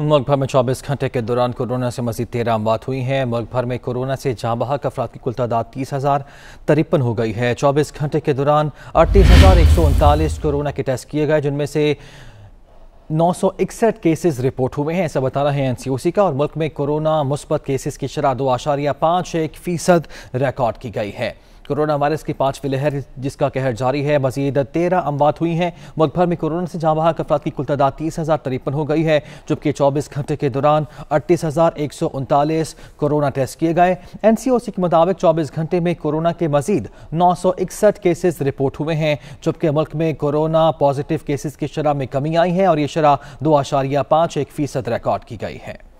मुल्क भर में 24 घंटे के दौरान कोरोना से मजीद तेरह मौत हुई हैं मुल्क भर में कोरोना से जहाँ बहाक अफराद की कुल तादाद तीस हज़ार तिरपन हो गई है 24 घंटे के दौरान अड़तीस हज़ार एक सौ उनतालीस कोरोना के टेस्ट किए गए जिनमें से नौ सौ इकसठ केसेज रिपोर्ट हुए हैं ऐसा बता रहे हैं एन सी ओ सी का और मुल्क में कोरोना मुस्बत केसेज की शराह दो आशारिया पाँच एक फ़ीसद रिकॉर्ड की गई है कोरोना वायरस की पांचवी लहर जिसका कहर जारी है मजीद तेरह अमवात हुई हैं मुल्क भर में कोरोना से जहाँ बहक अफराद की कुल तादाद तीस हज़ार तिरपन हो गई है जबकि चौबीस घंटे के दौरान अड़तीस हज़ार एक सौ उनतालीस कोरोना टेस्ट किए गए एन सी ओ सी के मुताबिक चौबीस घंटे में कोरोना के मजीद नौ सौ इकसठ केसेज रिपोर्ट हुए हैं जबकि मुल्क में कोरोना पॉजिटिव केसेज की शरह में कमी आई है और ये शरह दो आशारिया पाँच एक फीसद रिकॉर्ड की गई है